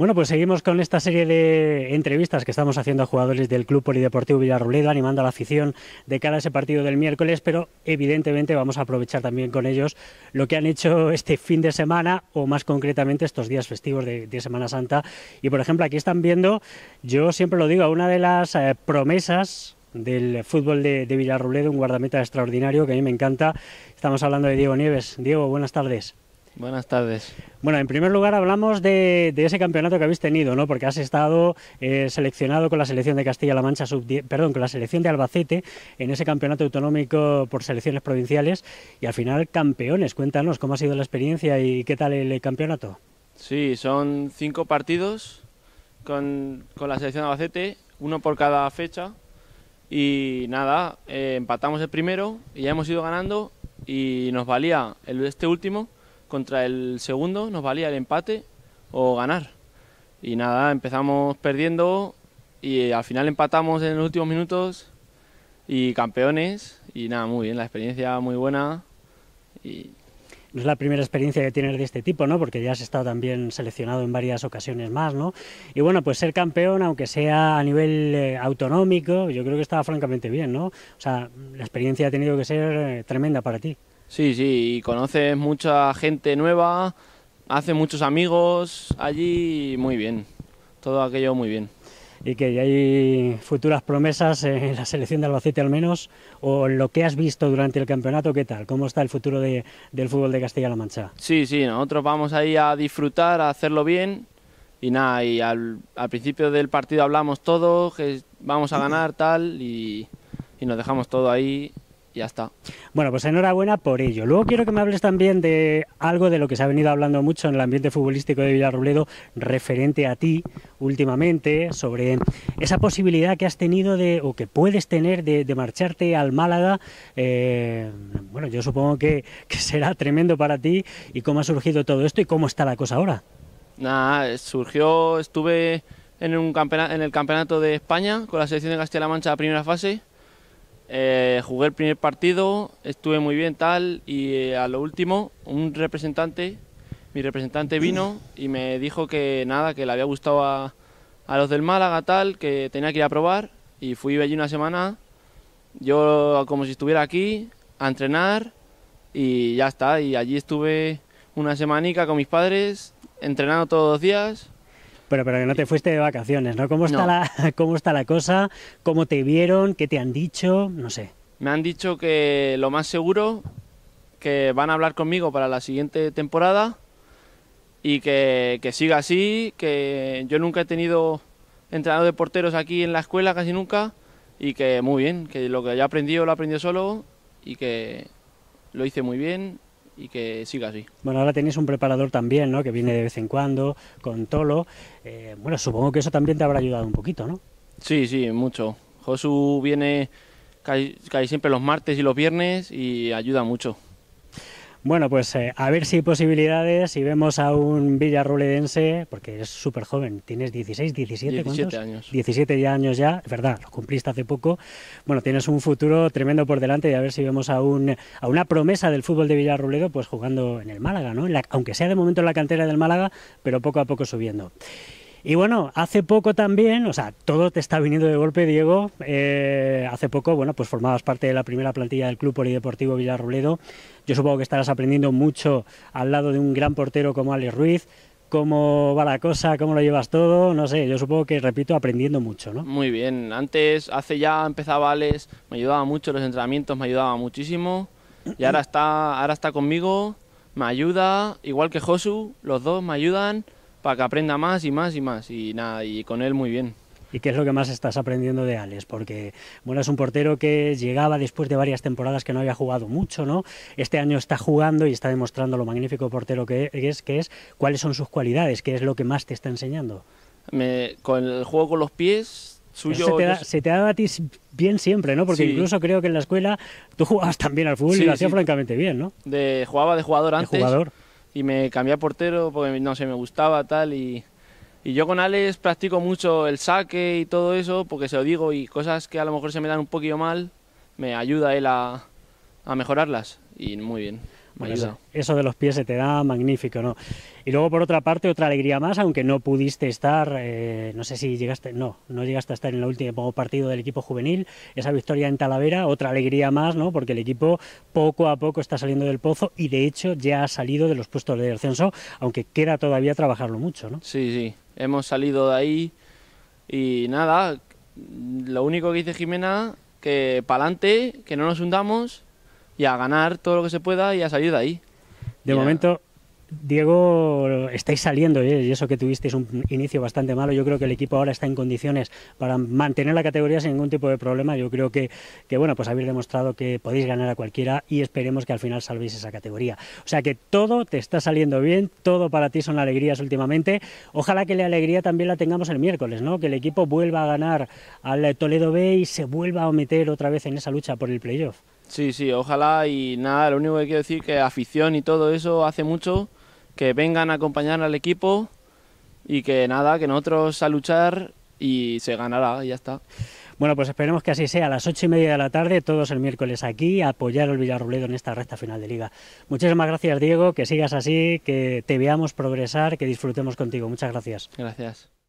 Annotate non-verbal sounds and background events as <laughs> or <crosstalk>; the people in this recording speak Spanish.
Bueno, pues seguimos con esta serie de entrevistas que estamos haciendo a jugadores del Club Polideportivo Villarrobledo, animando a la afición de cara a ese partido del miércoles, pero evidentemente vamos a aprovechar también con ellos lo que han hecho este fin de semana, o más concretamente estos días festivos de, Semana Santa. Y por ejemplo, aquí están viendo, yo siempre lo digo, una de las eh, promesas del fútbol de, de un guardameta extraordinario que a mí me encanta. Estamos hablando de Diego Nieves. Diego, buenas tardes. Buenas tardes. Bueno, en primer lugar hablamos de, ese campeonato que habéis tenido, ¿no? Porque has estado eh, seleccionado con la selección de Castilla-La Mancha, perdón, con la selección de Albacete en ese campeonato autonómico por selecciones provinciales y al final campeones. Cuéntanos cómo ha sido la experiencia y qué tal el campeonato. Sí, son cinco partidos con, la selección de Albacete, uno por cada fecha y nada, eh, empatamos el primero y ya hemos ido ganando y nos valía el, este último contra el segundo nos valía el empate o ganar. Y nada, empezamos perdiendo y eh, al final empatamos en los últimos minutos y campeones. Y nada, muy bien, la experiencia muy buena. Y... No es la primera experiencia que tienes de este tipo, ¿no? Porque ya has estado también seleccionado en varias ocasiones más, ¿no? Y bueno, pues ser campeón, aunque sea a nivel eh, autonómico, yo creo que estaba francamente bien, ¿no? O sea, la experiencia ha tenido que ser eh, tremenda para ti. Sí, sí, y conoces mucha gente nueva, haces muchos amigos allí, muy bien, todo aquello muy bien. Y que hay futuras promesas en la selección de Albacete al menos, o lo que has visto durante el campeonato, ¿qué tal? ¿Cómo está el futuro del fútbol de Castilla-La Mancha? Sí, sí, nosotros vamos ahí a disfrutar, a hacerlo bien, y nada, y al, principio del partido hablamos todo, que vamos a ganar, tal, y, y nos dejamos todo ahí ya está. Bueno, pues enhorabuena por ello. Luego quiero que me hables también de algo de lo que se ha venido hablando mucho en el ambiente futbolístico de Villarrobledo, referente a ti últimamente, sobre esa posibilidad que has tenido de, o que puedes tener de, marcharte al Málaga. Eh, bueno, yo supongo que, será tremendo para ti y cómo ha surgido todo esto y cómo está la cosa ahora. Nada, eh, surgió, estuve en, un en el campeonato de España con la selección de Castilla-La Mancha, la primera fase eh, jugué el primer partido, estuve muy bien tal y eh, a lo último un representante, mi representante vino y me dijo que nada, que le había gustado a, a los del Málaga tal, que tenía que ir a probar y fui allí una semana, yo como si estuviera aquí, a entrenar y ya está, y allí estuve una semanica con mis padres, entrenando todos los días pero, pero que no te fuiste de vacaciones, ¿no? ¿Cómo está, La, <laughs> ¿Cómo está la cosa? ¿Cómo te vieron? ¿Qué te han dicho? No sé. Me han dicho que lo más seguro que van a hablar conmigo para la siguiente temporada y que, siga así, que yo nunca he tenido entrenado de porteros aquí en la escuela, casi nunca, y que muy bien, que lo que ya aprendido lo aprendido solo y que lo hice muy bien y que siga así. Bueno, ahora tenéis un preparador también, ¿no? Que viene de vez en cuando, con Tolo. Eh, bueno, supongo que eso también te habrá ayudado un poquito, ¿no? Sí, sí, mucho. Josu viene ...cae casi siempre los martes y los viernes y ayuda mucho. Bueno, pues eh, a ver si hay posibilidades, si vemos a un villarroledense, porque es súper joven, tienes 16, 17, años. 17 años ya, es verdad, lo cumpliste hace poco. Bueno, tienes un futuro tremendo por delante y a ver si vemos a, un, a una promesa del fútbol de Villarroledo pues jugando en el Málaga, ¿no? aunque sea de momento en la cantera del Málaga, pero poco a poco subiendo. Y bueno, hace poco también, o sea, todo te está viniendo de golpe, Diego. Eh, hace poco, bueno, pues formabas parte de la primera plantilla del Club Polideportivo Villarrobledo. Yo supongo que estarás aprendiendo mucho al lado de un gran portero como Alex Ruiz. ¿Cómo va la cosa? ¿Cómo lo llevas todo? No sé, yo supongo que, repito, aprendiendo mucho, ¿no? Muy bien. Antes, hace ya empezaba Alex, me ayudaba mucho los entrenamientos, me ayudaba muchísimo. Y ahora está, ahora está conmigo, me ayuda, igual que Josu, los dos me ayudan para que aprenda más y más y más. Y nada, y con él muy bien. ¿Y qué es lo que más estás aprendiendo de Alex? Porque, bueno, es un portero que llegaba después de varias temporadas que no había jugado mucho, ¿no? Este año está jugando y está demostrando lo magnífico portero que es, que es. ¿Cuáles son sus cualidades? ¿Qué es lo que más te está enseñando? con el juego con los pies, suyo... Se te, da, se a ti bien siempre, ¿no? Porque incluso creo que en la escuela tú jugabas también al fútbol y lo hacías francamente bien, ¿no? De, jugaba de jugador antes. jugador y me cambié a portero porque no sé, me gustaba tal y, y yo con Alex practico mucho el saque y todo eso porque se lo digo y cosas que a lo mejor se me dan un poquillo mal, me ayuda él a, a mejorarlas y muy bien. Eso, de los pies se te da magnífico, ¿no? Y luego, por otra parte, otra alegría más, aunque no pudiste estar, eh, no sé si llegaste, no, no llegaste a estar en el último partido del equipo juvenil, esa victoria en Talavera, otra alegría más, ¿no? Porque el equipo poco a poco está saliendo del pozo y, de hecho, ya ha salido de los puestos de descenso, aunque queda todavía trabajarlo mucho, ¿no? Sí, sí, hemos salido de ahí y nada, lo único que dice Jimena, que pa'lante, que no nos hundamos y a ganar todo lo que se pueda y a salir de ahí. De momento, Diego, estáis saliendo ¿eh? y eso que tuvisteis un inicio bastante malo. Yo creo que el equipo ahora está en condiciones para mantener la categoría sin ningún tipo de problema. Yo creo que, que bueno, pues habéis demostrado que podéis ganar a cualquiera y esperemos que al final salvéis esa categoría. O sea que todo te está saliendo bien, todo para ti son alegrías últimamente. Ojalá que la alegría también la tengamos el miércoles, ¿no? Que el equipo vuelva a ganar al Toledo B y se vuelva a meter otra vez en esa lucha por el playoff. Sí, sí, ojalá y nada, lo único que quiero decir que afición y todo eso hace mucho, que vengan a acompañar al equipo y que nada, que nosotros a luchar y se ganará, y ya está. Bueno, pues esperemos que así sea, a las ocho y media de la tarde, todos el miércoles aquí, apoyar al Villarrobledo en esta recta final de Liga. Muchísimas gracias, Diego, que sigas así, que te veamos progresar, que disfrutemos contigo. Muchas gracias. Gracias.